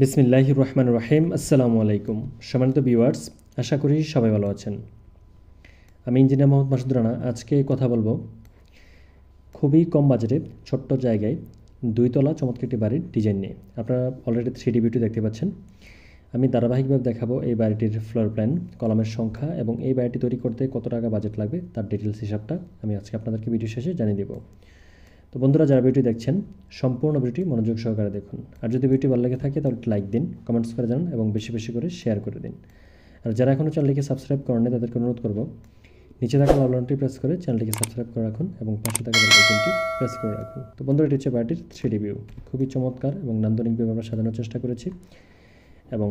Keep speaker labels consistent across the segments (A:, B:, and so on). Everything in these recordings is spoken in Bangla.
A: বিসমিল্লাহ রহমান রহিম আসসালামু আলাইকুম সম্মানিত ভিউয়ার্স আশা করি সবাই ভালো আছেন আমি ইঞ্জিনিয়ার মোহাম্মদ মাসুদ রানা আজকে কথা বলবো খুবই কম বাজেটে ছোট্ট জায়গায় দুইতলা চমৎকার একটি বাড়ির ডিজাইন নিয়ে আপনারা অলরেডি থ্রি ডিবিউটি দেখতে পাচ্ছেন আমি ধারাবাহিকভাবে দেখাবো এই বাড়িটির ফ্লোর প্ল্যান কলামের সংখ্যা এবং এই বাড়িটি তৈরি করতে কত টাকা বাজেট লাগবে তার ডিটেলস হিসাবটা আমি আজকে আপনাদেরকে ভিডিও শেষে জানিয়ে দেবো তো বন্ধুরা যারা ভিডিও দেখছেন সম্পূর্ণ ভিডিওটি মনোযোগ সহকারে দেখুন আর যদি ভিডিওটি ভালো লেগে থাকে তাহলে লাইক দিন কমেন্টস করে জানান এবং বেশি বেশি করে শেয়ার করে দিন আর যারা এখনও চ্যানেলটিকে সাবস্ক্রাইব করেন তাদেরকে অনুরোধ করব নিচে থাকা লালনটি প্রেস করে চ্যানেলটিকে সাবস্ক্রাইব করে রাখুন এবং পাশে থাকা বেলকনটি প্রেস করে রাখুন তো বন্ধুরা এটি হচ্ছে বাড়িটির থ্রি ভিউ খুবই চমৎকার এবং নান্দনিক ভিউ আমরা সাজানোর চেষ্টা করেছি এবং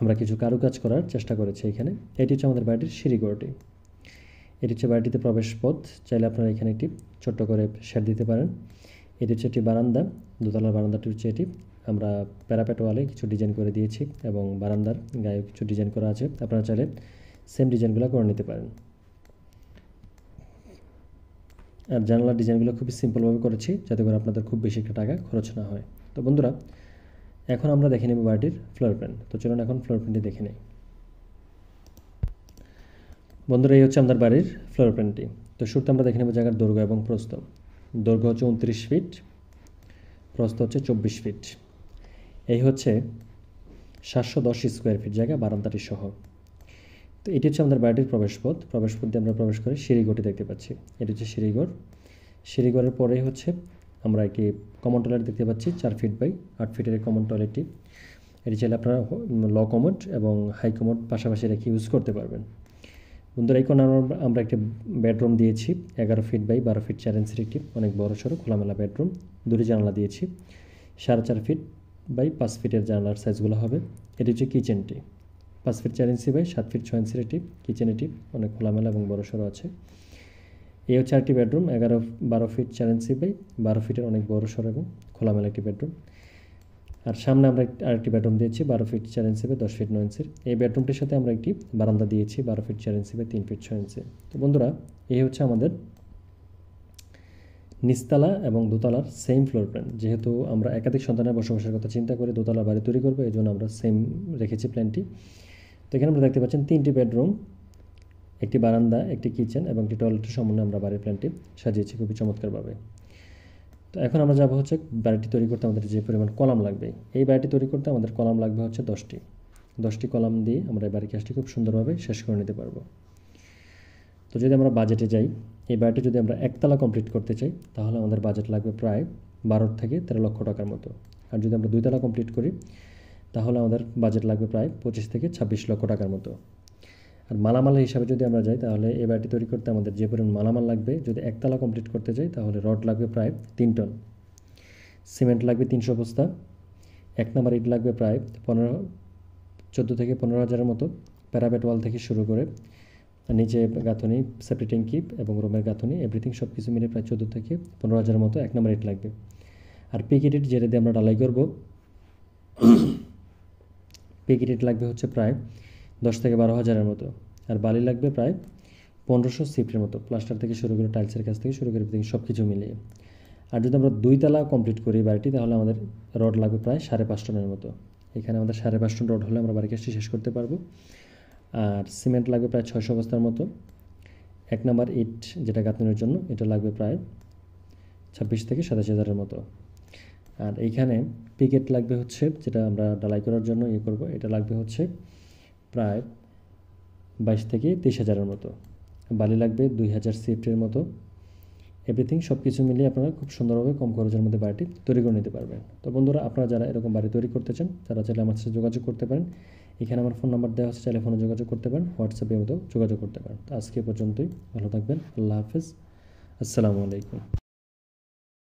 A: আমরা কিছু কারুকাজ করার চেষ্টা করেছি এখানে এটি হচ্ছে আমাদের বাড়িটির গড়টি এটি হচ্ছে বাড়িটিতে প্রবেশ পথ চাইলে আপনারা এখানে একটি ছোট্ট করে শেড দিতে পারেন এটি হচ্ছে একটি বারান্দা দোতলার বারান্দাটি হচ্ছে এটি আমরা প্যারাপেট ওয়ালে কিছু ডিজাইন করে দিয়েছি এবং বারান্দার গায়ে কিছু ডিজাইন করা আছে আপনারা চাইলে সেম ডিজাইনগুলো করে নিতে পারেন আর জানলার ডিজাইনগুলো খুবই সিম্পলভাবে করেছি যাতে করে আপনাদের খুব বেশি একটা টাকা খরচ না হয় তো বন্ধুরা এখন আমরা দেখে নেব বাড়িটির ফ্লোর প্যান্ট তো চলুন এখন ফ্লোর প্যান্টটি দেখে নেই বন্ধুরা এই হচ্ছে আমাদের বাড়ির ফ্লোর প্ল্যানটি তো শুরুতে আমরা দেখে নেব জায়গার দৈর্ঘ্য এবং প্রস্ত দৈর্ঘ্য হচ্ছে উনত্রিশ ফিট প্রস্ত হচ্ছে চব্বিশ ফিট এই হচ্ছে সাতশো দশ স্কোয়ার ফিট জায়গা বারান্দাটি সহ তো এটি হচ্ছে আমাদের বাড়িটির প্রবেশপথ প্রবেশপথ দিয়ে আমরা প্রবেশ করে সিঁড়িঘরটি দেখতে পাচ্ছি এটি হচ্ছে শিরিগড় শিরিগড়ের পরেই হচ্ছে আমরা একটি কমন টয়লেট দেখতে পাচ্ছি চার ফিট বাই আট ফিটের কমন টয়লেটটি এটি চাইলে আপনারা ল কমোড এবং হাই কমোড পাশাপাশি রেখে ইউজ করতে পারবেন বন্ধুরা এখন আমরা একটা বেডরুম দিয়েছি এগারো ফিট বাই বারো ফিট চার ইঞ্চির একটি অনেক বড় সড়ো খোলামেলা বেডরুম দুটি জানালা দিয়েছি সাড়ে চার ফিট বাই পাঁচ ফিটের জানালার সাইজগুলো হবে এটি হচ্ছে কিচেনটি পাঁচ ফিট চার ইঞ্চি বাই সাত ফিট ছয় ইঞ্চির একটি কিচেন এটি অনেক খোলামেলা এবং বড় সড়ো আছে এই হচ্ছে আরেকটি বেডরুম এগারো বারো ফিট চার ইঞ্চি বাই বারো ফিটের অনেক বড় সড়ো এবং খোলামেলা একটি বেডরুম আর সামনে আমরা আরেকটি বেডরুম দিয়েছি বারো ফিট চার ইঞ্চিবে দশ ফিট নয় ইঞ্চির এই বেডরুমটির সাথে আমরা একটি বারান্দা দিয়েছি বারো ফিট চার ইঞ্চিবে তিন ফিট ছয় ইঞ্চি তো বন্ধুরা এই হচ্ছে আমাদের নিচতলা এবং দোতলার সেম ফ্লোর প্ল্যান যেহেতু আমরা একাধিক সন্তানের বসবাসের কথা চিন্তা করে দোতলা বাড়ি তৈরি করবো এই জন্য আমরা সেম রেখেছি প্ল্যানটি তো এখানে আমরা দেখতে পাচ্ছেন তিনটি বেডরুম একটি বারান্দা একটি কিচেন এবং একটি টয়লেটের সম্বন্ধে আমরা বাড়ির প্ল্যানটি সাজিয়েছি খুবই চমৎকারভাবে তো এখন আমরা যাবো হচ্ছে বাড়িটি তৈরি করতে আমাদের যে পরিমাণ কলাম লাগবে এই বাড়িটি তৈরি করতে আমাদের কলাম লাগবে হচ্ছে দশটি দশটি কলাম দিয়ে আমরা এই বাড়ির কাজটি খুব সুন্দরভাবে শেষ করে নিতে পারবো তো যদি আমরা বাজেটে যাই এই বাড়িটি যদি আমরা একতলা কমপ্লিট করতে চাই তাহলে আমাদের বাজেট লাগবে প্রায় বারো থেকে তেরো লক্ষ টাকার মতো আর যদি আমরা দুইতলা কমপ্লিট করি তাহলে আমাদের বাজেট লাগবে প্রায় পঁচিশ থেকে ছাব্বিশ লক্ষ টাকার মতো আর মালামাল হিসাবে যদি আমরা যাই তাহলে এই বাড়িটি তৈরি করতে আমাদের যে পরিমাণ মালামাল লাগবে যদি একতলা কমপ্লিট করতে যাই তাহলে রড লাগবে প্রায় তিন টন সিমেন্ট লাগবে তিনশো বস্তা এক নম্বর ইট লাগবে প্রায় পনেরো চোদ্দো থেকে পনেরো হাজারের মতো প্যারাবেট ওয়াল থেকে শুরু করে নিচে গাঁথনি সেপারেটিং ট্যাঙ্কি এবং রুমের গাঁথনি এভরিথিং সব কিছু মিলে প্রায় চোদ্দো থেকে পনেরো হাজারের মতো এক নম্বর ইট লাগবে আর পিকেট ইট যেটা দিয়ে আমরা ডালাই করবো পিকেট ইট লাগবে হচ্ছে প্রায় দশ থেকে বারো হাজারের মতো আর বালি লাগবে প্রায় পনেরোশো সিফটের মতো প্লাস্টার থেকে শুরু করে টাইলসের কাছ থেকে শুরু করে সব কিছু মিলিয়ে আর যদি আমরা দুই তালা কমপ্লিট করি বাড়িটি তাহলে আমাদের রড লাগবে প্রায় সাড়ে পাঁচ টনের মতো এখানে আমাদের সাড়ে পাঁচ টন রড হলে আমরা বাড়ি কাজটি শেষ করতে পারবো আর সিমেন্ট লাগবে প্রায় ছয়শো বস্তার মতো এক নাম্বার ইট যেটা গাঁথনির জন্য এটা লাগবে প্রায় ছাব্বিশ থেকে সাতাশ হাজারের মতো আর এইখানে পিকেট লাগবে হচ্ছে যেটা আমরা ডালাই করার জন্য ইয়ে করবো এটা লাগবে হচ্ছে প্রায় বাইশ থেকে তেইশ হাজারের মতো বালি লাগবে দুই হাজার সিফটের মতো এভরিথিং সব কিছু মিলিয়ে আপনারা খুব সুন্দরভাবে কম খরচের মধ্যে বাড়িটি তৈরি করে নিতে পারবেন তো বন্ধুরা আপনারা যারা এরকম বাড়ি তৈরি করতে চান তারা চাইলে আমার সাথে যোগাযোগ করতে পারেন এখানে আমার ফোন নাম্বার দেওয়া হচ্ছে চাইলে ফোনে যোগাযোগ করতে পারেন হোয়াটসঅ্যাপে মতো যোগাযোগ করতে পারেন তো আজকে পর্যন্তই ভালো থাকবেন আল্লাহ হাফিজ আসসালামু আলাইকুম